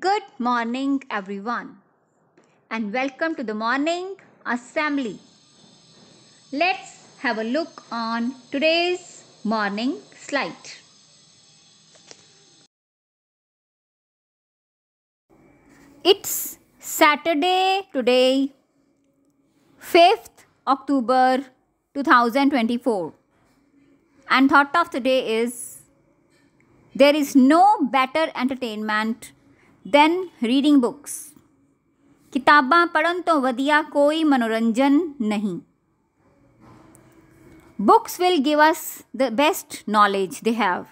Good morning, everyone, and welcome to the morning assembly. Let's have a look on today's morning slide. It's Saturday today, 5th October 2024, and thought of the day is there is no better entertainment than reading books ਕਿਤਾਬਾਂ ਪੜਨ ਤੋਂ ਵਧੀਆ ਕੋਈ ਮਨੋਰੰਜਨ ਨਹੀਂ books will give us the best knowledge they have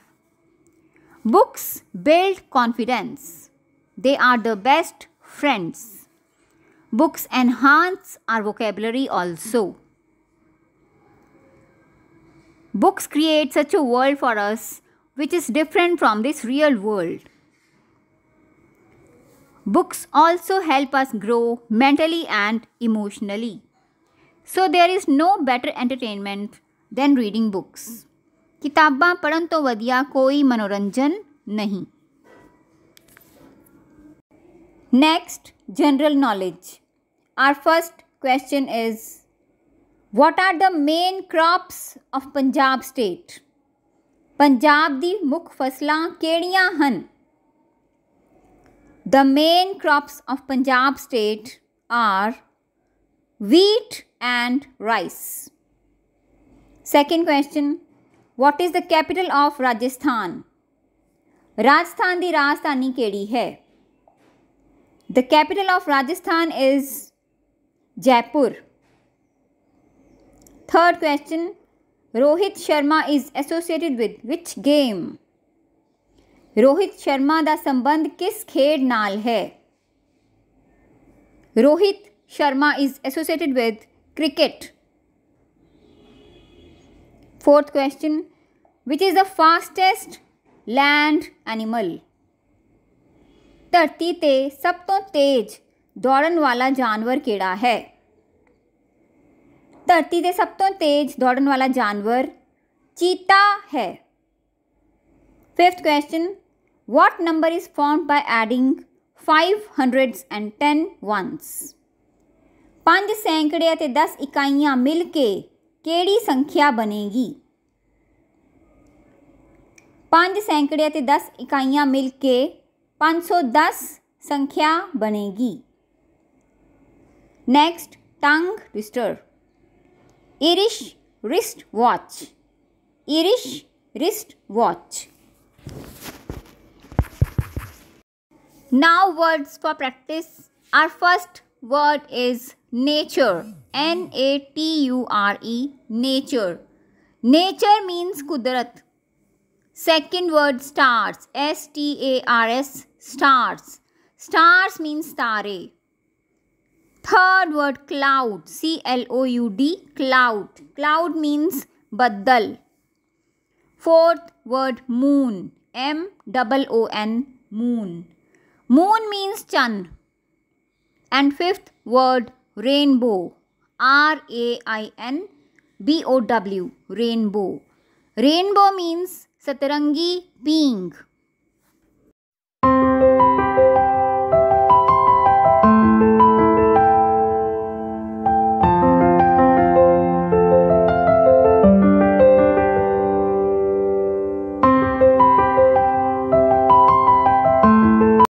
books build confidence they are the best friends books enhance our vocabulary also books create such a world for us which is different from this real world Books also help us grow mentally and emotionally. So there is no better entertainment than reading books. किताबां पढ़न तो वधिया कोई मनोरंजन नहीं next general knowledge our first question is what are the main crops of punjab state Punjab दी मुੱਖ ਫਸਲਾਂ ਕਿਹੜੀਆਂ ਹਨ The main crops of Punjab state are wheat and rice. Second question What is the capital of Rajasthan? Rajasthan ਦੀ ਰਾਜਧਾਨੀ ਕਿਹੜੀ The capital of Rajasthan is Jaipur. Third question Rohit Sharma is associated with which game? Rohit Sharma का संबंध किस खेड न है Rohit Sharma is associated with cricket fourth question which is the fastest land animal धरती ते सब तो तेज दौड़न वाला जानवर केड़ा है धरती ते सब तो तेज दौड़न वाला जानवर चीता है fifth question what number is formed by adding five hundred and ten ones? पांच सैकड़े ते दस मिल के केड़ी संख्या बनेगी पांच सैकड़े ते दस इकाइयां मिलके पांच सौ दस संख्या बनेगी next tongue twister Irish wrist watch Irish wrist watch Now words for practice. Our first word is nature. N A T U R E nature. Nature means kudrat. Second word stars. S T A R S stars. Stars means tare. Third word cloud. C L O U D cloud. Cloud means baddal. Fourth word moon. M O O N moon. Moon means Chan. And fifth word rainbow. R A I N B O W rainbow. Rainbow means satarangi pink.